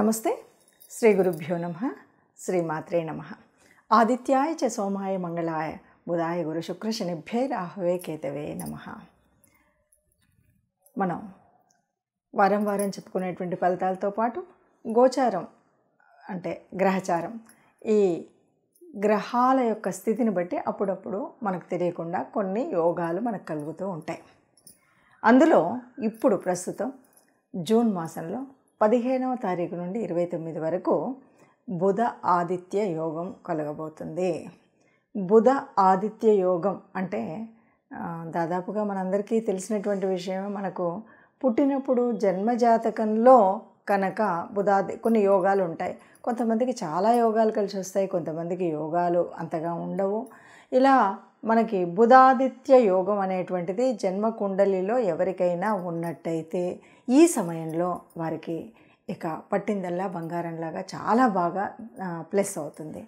నమస్తే శ్రీ గురుభ్యో నమ శ్రీమాత్రే నమ ఆదిత్యాయ చ సోమాయ మంగళాయ బుధాయ గురు శుక్ర శనిభ్యై రాహవే కేతవే నమ మనం వారం వారం చెప్పుకునేటువంటి ఫలితాలతో పాటు గోచారం అంటే గ్రహచారం ఈ గ్రహాల యొక్క స్థితిని బట్టి అప్పుడప్పుడు మనకు తెలియకుండా కొన్ని యోగాలు మనకు కలుగుతూ ఉంటాయి అందులో ఇప్పుడు ప్రస్తుతం జూన్ మాసంలో పదిహేనవ తారీఖు నుండి ఇరవై తొమ్మిది వరకు బుధ ఆదిత్య యోగం కలగబోతుంది బుధ ఆదిత్య యోగం అంటే దాదాపుగా మనందరికీ తెలిసినటువంటి విషయమే మనకు పుట్టినప్పుడు జన్మజాతకంలో కనుక బుధాది కొన్ని యోగాలు ఉంటాయి కొంతమందికి చాలా యోగాలు కలిసి వస్తాయి కొంతమందికి యోగాలు అంతగా ఉండవు ఇలా మనకి బుధాదిత్య యోగం అనేటువంటిది జన్మ కుండలిలో ఎవరికైనా ఉన్నట్టయితే ఈ సమయంలో వారికి ఇక పట్టిందల్లా బంగారంలాగా చాలా బాగా ప్లస్ అవుతుంది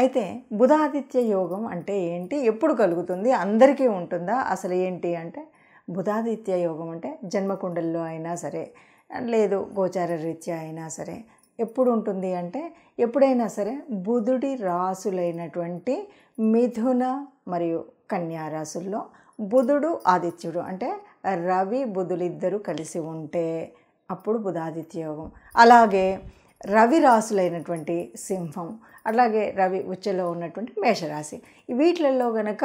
అయితే బుధాదిత్య యోగం అంటే ఏంటి ఎప్పుడు కలుగుతుంది అందరికీ ఉంటుందా అసలు ఏంటి అంటే బుధాదిత్య యోగం అంటే జన్మకుండల్లో అయినా సరే లేదు గోచార రీత్యా అయినా సరే ఎప్పుడు ఉంటుంది అంటే ఎప్పుడైనా సరే బుధుడి రాసులైనటువంటి మిథున మరియు కన్యా రాసుల్లో బుధుడు ఆదిత్యుడు అంటే రవి బుధులిద్దరూ కలిసి ఉంటే అప్పుడు బుధాదిత్య యోగం అలాగే రవి రాసులైనటువంటి సింహం అలాగే రవి ఉచ్చలో ఉన్నటువంటి మేషరాశి వీటిలలో గనక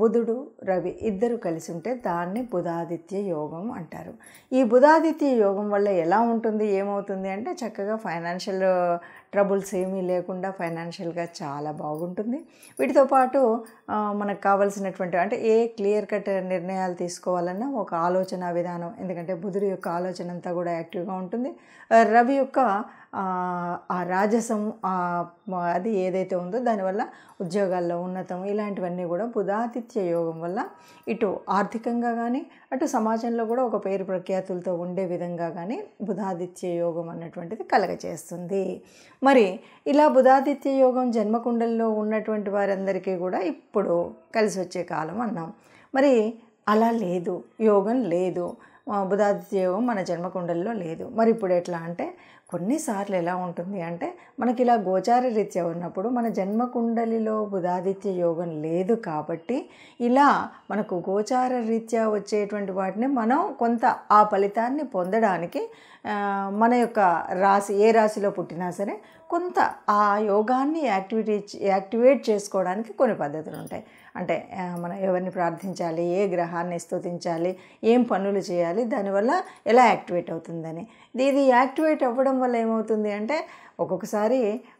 బుధుడు రవి ఇద్దరు కలిసి ఉంటే దాన్ని బుధాదిత్య యోగం అంటారు ఈ బుధాదిత్య యోగం వల్ల ఎలా ఉంటుంది ఏమవుతుంది అంటే చక్కగా ఫైనాన్షియల్ ట్రబుల్స్ ఏమీ లేకుండా ఫైనాన్షియల్గా చాలా బాగుంటుంది వీటితో పాటు మనకు కావలసినటువంటి అంటే ఏ క్లియర్ కట్ నిర్ణయాలు తీసుకోవాలన్నా ఒక ఆలోచన విధానం ఎందుకంటే బుధుడు యొక్క ఆలోచన అంతా కూడా యాక్టివ్గా ఉంటుంది రవి యొక్క ఆ రాజసం అది ఏదైతే ఉందో దానివల్ల ఉద్యోగాల్లో ఉన్నతం ఇలాంటివన్నీ కూడా బుధాతిథ్య యోగం వల్ల ఇటు ఆర్థికంగా కానీ అటు సమాజంలో కూడా ఒక పేరు ప్రఖ్యాతులతో ఉండే విధంగా కానీ బుధాదిత్య యోగం అన్నటువంటిది కలగచేస్తుంది మరి ఇలా బుధాదిత్య యోగం జన్మకుండల్లో ఉన్నటువంటి వారందరికీ కూడా ఇప్పుడు కలిసి వచ్చే కాలం అన్నాం మరి అలా లేదు యోగం లేదు బుధాదిత్యయోగం మన జన్మకుండల్లో లేదు మరి ఇప్పుడు ఎట్లా అంటే కొన్నిసార్లు ఎలా ఉంటుంది అంటే మనకి ఇలా గోచార రీత్యా ఉన్నప్పుడు మన జన్మకుండలిలో బుధాదిత్య యోగం లేదు కాబట్టి ఇలా మనకు గోచార రీత్యా వచ్చేటువంటి వాటిని మనం కొంత ఆ ఫలితాన్ని పొందడానికి మన యొక్క రాశి ఏ రాశిలో పుట్టినా సరే కొంత ఆ యోగాన్ని యాక్టివిటీ యాక్టివేట్ చేసుకోవడానికి కొన్ని పద్ధతులు ఉంటాయి అంటే మనం ఎవరిని ప్రార్థించాలి ఏ గ్రహాన్ని స్తుతించాలి ఏం పనులు చేయాలి దానివల్ల ఎలా యాక్టివేట్ అవుతుందని ఇది యాక్టివేట్ అవ్వడం వల్ల ఏమవుతుంది అంటే ఒక్కొక్కసారి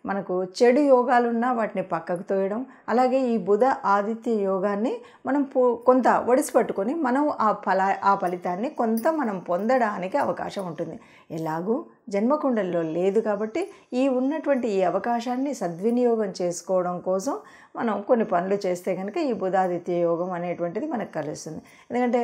మనకు చెడు యోగాలున్నా వాటిని పక్కకు తోయడం అలాగే ఈ బుధ ఆదిత్య యోగాన్ని మనం కొంత ఒడిసి పట్టుకొని మనం ఆ ఫల ఆ ఫలితాన్ని కొంత మనం పొందడానికి అవకాశం ఉంటుంది ఎలాగూ జన్మకుండల్లో లేదు కాబట్టి ఈ ఉన్నటువంటి ఈ అవకాశాన్ని సద్వినియోగం చేసుకోవడం కోసం మనం కొన్ని పనులు చేస్తే కనుక ఈ బుధాదిత్య యోగం అనేటువంటిది మనకు కలుస్తుంది ఎందుకంటే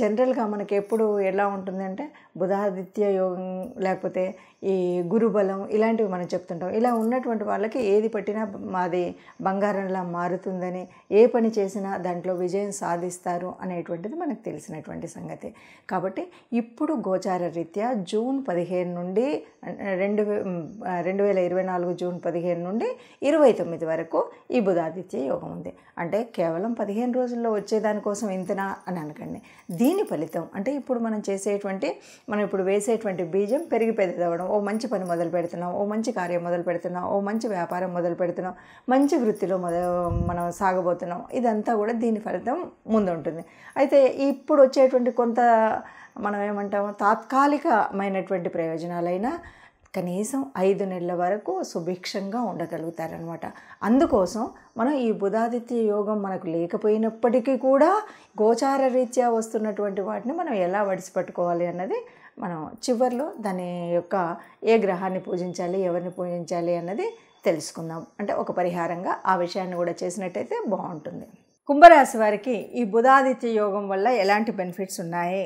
జనరల్గా మనకి ఎప్పుడు ఎలా ఉంటుందంటే బుధాదిత్య యోగం లేకపోతే ఈ గురుబలం ఇలాంటివి మనం చెప్తుంటాం ఇలా ఉన్నటువంటి వాళ్ళకి ఏది పట్టినా మాది బంగారంలా మారుతుందని ఏ పని చేసినా దాంట్లో విజయం సాధిస్తారు అనేటువంటిది మనకు తెలిసినటువంటి సంగతి కాబట్టి ఇప్పుడు గోచార రీత్యా జూన్ పదిహేను నుండి రెండు రెండు వేల ఇరవై నాలుగు జూన్ పదిహేను నుండి ఇరవై తొమ్మిది వరకు ఈ బుధాదిత్య యోగం ఉంది అంటే కేవలం పదిహేను రోజుల్లో వచ్చేదానికోసం ఇంతనా అని అనకండి దీని ఫలితం అంటే ఇప్పుడు మనం చేసేటువంటి మనం ఇప్పుడు వేసేటువంటి బీజం పెరిగి పెద్దదవడం ఓ మంచి పని మొదలు పెడుతున్నాం ఓ మంచి కార్యం మొదలు పెడుతున్నాం ఓ మంచి వ్యాపారం మొదలు పెడుతున్నాం మంచి వృత్తిలో మొద మనం సాగబోతున్నాం ఇదంతా కూడా దీని ఫలితం ముందు ఉంటుంది అయితే ఇప్పుడు వచ్చేటువంటి కొంత మనం ఏమంటాము తాత్కాలికమైనటువంటి ప్రయోజనాలైనా కనీసం ఐదు నెలల వరకు సుభిక్షంగా ఉండగలుగుతారనమాట అందుకోసం మనం ఈ బుధాదిత్య యోగం మనకు లేకపోయినప్పటికీ కూడా గోచార రీత్యా వస్తున్నటువంటి వాటిని మనం ఎలా వడిసిపెట్టుకోవాలి అన్నది మనం చివరిలో దాని యొక్క ఏ గ్రహాన్ని పూజించాలి ఎవరిని పూజించాలి అన్నది తెలుసుకుందాం అంటే ఒక పరిహారంగా ఆ విషయాన్ని కూడా చేసినట్టయితే బాగుంటుంది కుంభరాశి వారికి ఈ బుధాదిత్య యోగం వల్ల ఎలాంటి బెనిఫిట్స్ ఉన్నాయి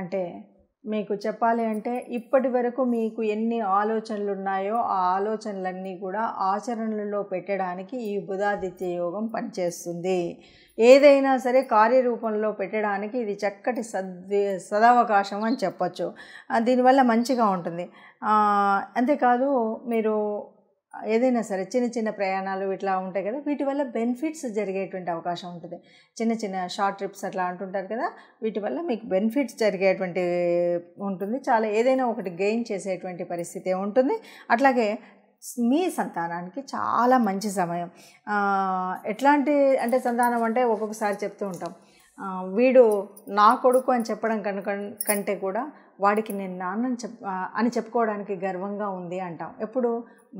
అంటే మీకు చెప్పాలి అంటే ఇప్పటి వరకు మీకు ఎన్ని ఆలోచనలు ఉన్నాయో ఆ ఆలోచనలన్నీ కూడా ఆచరణలో పెట్టడానికి ఈ బుధాదిత్య యోగం పనిచేస్తుంది ఏదైనా సరే కార్యరూపంలో పెట్టడానికి ఇది చక్కటి సద్వి సదవకాశం అని చెప్పచ్చు దీనివల్ల మంచిగా ఉంటుంది అంతేకాదు మీరు ఏదైనా సరే చిన్న చిన్న ప్రయాణాలు ఇట్లా ఉంటాయి కదా వీటి వల్ల బెనిఫిట్స్ జరిగేటువంటి అవకాశం ఉంటుంది చిన్న చిన్న షార్ట్ ట్రిప్స్ అట్లా అంటుంటారు కదా వీటి వల్ల మీకు బెనిఫిట్స్ జరిగేటువంటి ఉంటుంది చాలా ఏదైనా ఒకటి గెయిన్ చేసేటువంటి పరిస్థితి ఉంటుంది అట్లాగే మీ సంతానానికి చాలా మంచి సమయం ఎట్లాంటి అంటే సంతానం అంటే ఒక్కొక్కసారి చెప్తూ ఉంటాం వీడు నా కొడుకు అని చెప్పడం కనుక కంటే కూడా వాడికి నేను నాన్నని చెప్ అని చెప్పుకోవడానికి గర్వంగా ఉంది అంటాం ఎప్పుడు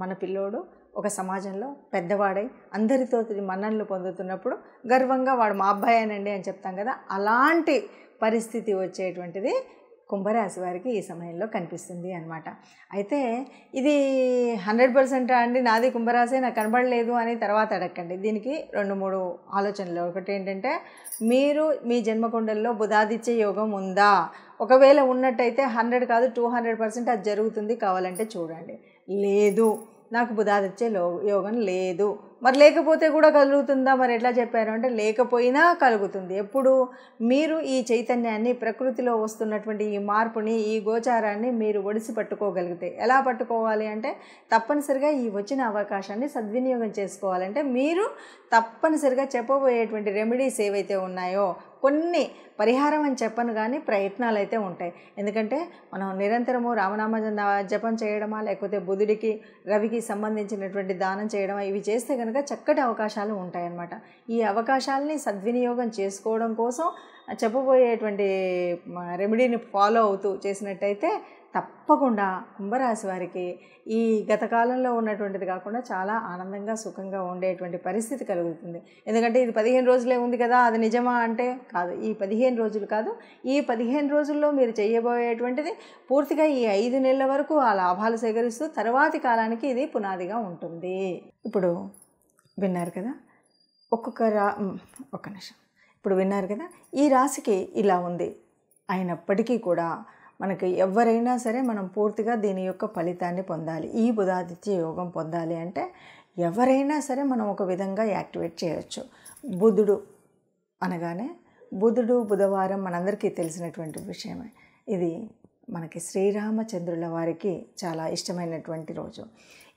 మన పిల్లోడు ఒక సమాజంలో పెద్దవాడై అందరితో మన్ననలు పొందుతున్నప్పుడు గర్వంగా వాడు మా అబ్బాయేనండి అని చెప్తాం కదా అలాంటి పరిస్థితి వచ్చేటువంటిది కుంభరాశి వారికి ఈ సమయంలో కనిపిస్తుంది అనమాట అయితే ఇది హండ్రెడ్ పర్సెంట్ అండి నాది కుంభరాశి నాకు కనబడలేదు అని తర్వాత అడగండి దీనికి రెండు మూడు ఆలోచనలు ఒకటి ఏంటంటే మీరు మీ జన్మకుండల్లో బుధాదిత్య యోగం ఉందా ఒకవేళ ఉన్నట్టయితే హండ్రెడ్ కాదు టూ హండ్రెడ్ పర్సెంట్ అది జరుగుతుంది కావాలంటే చూడండి లేదు నాకు బుధాదిత్య యోగం లేదు మరి లేకపోతే కూడా కలుగుతుందా మరి ఎట్లా చెప్పారు అంటే లేకపోయినా కలుగుతుంది ఎప్పుడు మీరు ఈ చైతన్యాన్ని ప్రకృతిలో వస్తున్నటువంటి ఈ మార్పుని ఈ గోచారాన్ని మీరు ఒడిసి పట్టుకోగలిగితే ఎలా పట్టుకోవాలి అంటే తప్పనిసరిగా ఈ వచ్చిన అవకాశాన్ని సద్వినియోగం చేసుకోవాలంటే మీరు తప్పనిసరిగా చెప్పబోయేటువంటి రెమెడీస్ ఏవైతే ఉన్నాయో కొన్ని పరిహారం అని చెప్పను కానీ ప్రయత్నాలు అయితే ఉంటాయి ఎందుకంటే మనం నిరంతరము రామనామ జపం చేయడమా లేకపోతే బుధుడికి రవికి సంబంధించినటువంటి దానం చేయడమా ఇవి చేస్తే కనుక చక్కటి అవకాశాలు ఉంటాయన్నమాట ఈ అవకాశాలని సద్వినియోగం చేసుకోవడం కోసం చెప్పబోయేటువంటి రెమెడీని ఫాలో అవుతూ చేసినట్టయితే తప్పకుండా కుంభరాశి వారికి ఈ గత కాలంలో ఉన్నటువంటిది కాకుండా చాలా ఆనందంగా సుఖంగా ఉండేటువంటి పరిస్థితి కలుగుతుంది ఎందుకంటే ఇది పదిహేను రోజులే ఉంది కదా అది నిజమా అంటే కాదు ఈ పదిహేను రోజులు కాదు ఈ పదిహేను రోజుల్లో మీరు చేయబోయేటువంటిది పూర్తిగా ఈ ఐదు నెలల వరకు ఆ లాభాలు సేకరిస్తూ తర్వాతి కాలానికి ఇది పునాదిగా ఉంటుంది ఇప్పుడు విన్నారు కదా ఒక్కొక్క రా ఒక్క నిమిషం ఇప్పుడు విన్నారు కదా ఈ రాశికి ఇలా ఉంది అయినప్పటికీ కూడా మనకి ఎవరైనా సరే మనం పూర్తిగా దీని యొక్క ఫలితాన్ని పొందాలి ఈ బుధాదిత్య యోగం పొందాలి అంటే ఎవరైనా సరే మనం ఒక విధంగా యాక్టివేట్ చేయవచ్చు బుధుడు అనగానే బుధుడు బుధవారం మనందరికీ తెలిసినటువంటి విషయమే ఇది మనకి శ్రీరామచంద్రుల వారికి చాలా ఇష్టమైనటువంటి రోజు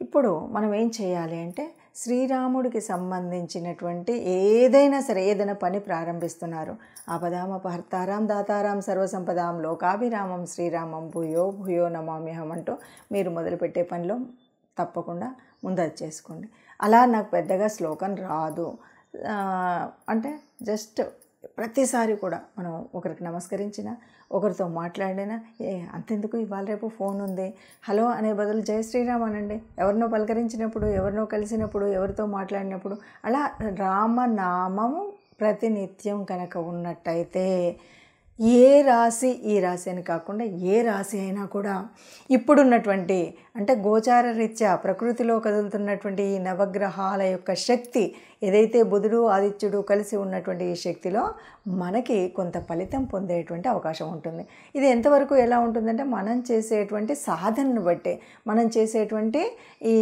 ఇప్పుడు మనం ఏం చేయాలి అంటే శ్రీరాముడికి సంబంధించినటువంటి ఏదైనా సరే ఏదైనా పని ప్రారంభిస్తున్నారు ఆపదామ భర్తారాం దాతారాం సర్వసంపదాం లోకాభిరామం శ్రీరామం భూయో భూయో నమామ్యహం అంటూ మీరు మొదలుపెట్టే పనిలో తప్పకుండా ముందది చేసుకోండి అలా నాకు పెద్దగా శ్లోకం రాదు అంటే జస్ట్ ప్రతిసారి కూడా మనం ఒకరికి నమస్కరించిన ఒకరితో మాట్లాడినా ఏ అంతెందుకు ఇవాళ రేపు ఫోన్ ఉంది హలో అనే బదులు జయ శ్రీరామ్ అనండి ఎవరినో పలకరించినప్పుడు ఎవరినో కలిసినప్పుడు ఎవరితో మాట్లాడినప్పుడు అలా రామనామము ప్రతినిత్యం కనుక ఉన్నట్టయితే ఏ రాశి ఈ రాశి అని కాకుండా ఏ రాశి అయినా కూడా ఇప్పుడున్నటువంటి అంటే గోచార రీత్యా ప్రకృతిలో కదులుతున్నటువంటి ఈ నవగ్రహాల యొక్క శక్తి ఏదైతే బుధుడు ఆదిత్యుడు కలిసి ఉన్నటువంటి ఈ శక్తిలో మనకి కొంత ఫలితం పొందేటువంటి అవకాశం ఉంటుంది ఇది ఎంతవరకు ఎలా ఉంటుందంటే మనం చేసేటువంటి సాధనను బట్టి మనం చేసేటువంటి ఈ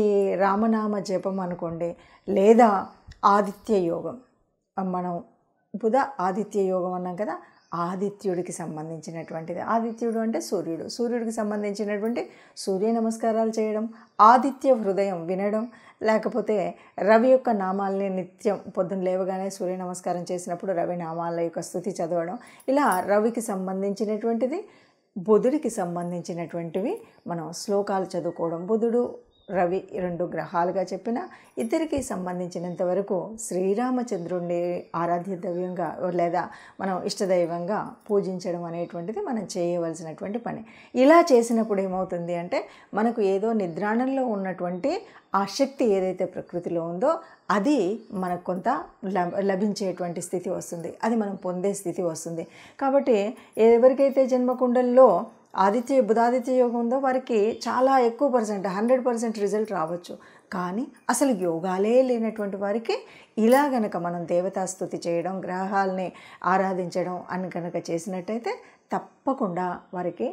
రామనామ జపం అనుకోండి లేదా ఆదిత్య యోగం మనం బుధ ఆదిత్య యోగం అన్నాం కదా ఆదిత్యుడికి సంబంధించినటువంటిది ఆదిత్యుడు అంటే సూర్యుడు సూర్యుడికి సంబంధించినటువంటి సూర్య నమస్కారాలు చేయడం ఆదిత్య హృదయం వినడం లేకపోతే రవి యొక్క నామాలని నిత్యం పొద్దున్న లేవగానే సూర్య నమస్కారం చేసినప్పుడు రవి నామాల యొక్క స్థుతి చదవడం ఇలా రవికి సంబంధించినటువంటిది బుధుడికి సంబంధించినటువంటివి మనం శ్లోకాలు చదువుకోవడం బుధుడు రవి రెండు గ్రహాలుగా చెప్పిన ఇద్దరికి సంబంధించినంత వరకు శ్రీరామచంద్రుడిని ఆరాధ్య దైవంగా లేదా మనం ఇష్టదైవంగా పూజించడం అనేటువంటిది మనం చేయవలసినటువంటి పని ఇలా చేసినప్పుడు ఏమవుతుంది అంటే మనకు ఏదో నిద్రాణంలో ఉన్నటువంటి ఆ శక్తి ఏదైతే ప్రకృతిలో ఉందో అది మనకు కొంత లభించేటువంటి స్థితి వస్తుంది అది మనం పొందే స్థితి వస్తుంది కాబట్టి ఎవరికైతే జన్మకుండల్లో ఆదిత్య బుధాదిత్య యోగం ఉందో వారికి చాలా ఎక్కువ పర్సెంట్ హండ్రెడ్ పర్సెంట్ రిజల్ట్ రావచ్చు కానీ అసలు యోగాలే లేనటువంటి వారికి ఇలా గనక మనం దేవతాస్తుతి చేయడం గ్రహాలని ఆరాధించడం అని కనుక చేసినట్టయితే తప్పకుండా వారికి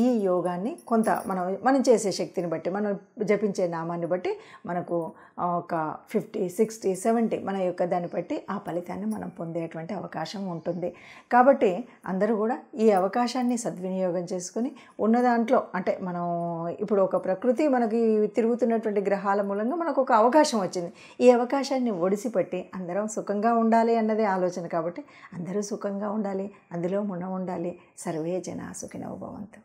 ఈ యోగాన్ని కొంత మనం మనం చేసే శక్తిని బట్టి మనం జపించే నామాన్ని బట్టి మనకు ఒక ఫిఫ్టీ సిక్స్టీ సెవెంటీ మన యొక్క దాన్ని బట్టి ఆ ఫలితాన్ని మనం పొందేటువంటి అవకాశం ఉంటుంది కాబట్టి అందరూ కూడా ఈ అవకాశాన్ని సద్వినియోగం చేసుకుని ఉన్న దాంట్లో అంటే మనం ఇప్పుడు ఒక ప్రకృతి మనకి తిరుగుతున్నటువంటి గ్రహాల మూలంగా మనకు ఒక అవకాశం వచ్చింది ఈ అవకాశాన్ని ఒడిసిపెట్టి అందరం సుఖంగా ఉండాలి అన్నదే ఆలోచన కాబట్టి అందరూ సుఖంగా ఉండాలి అందులో మనం ఉండాలి సర్వే జన సుఖినవ్వ momento.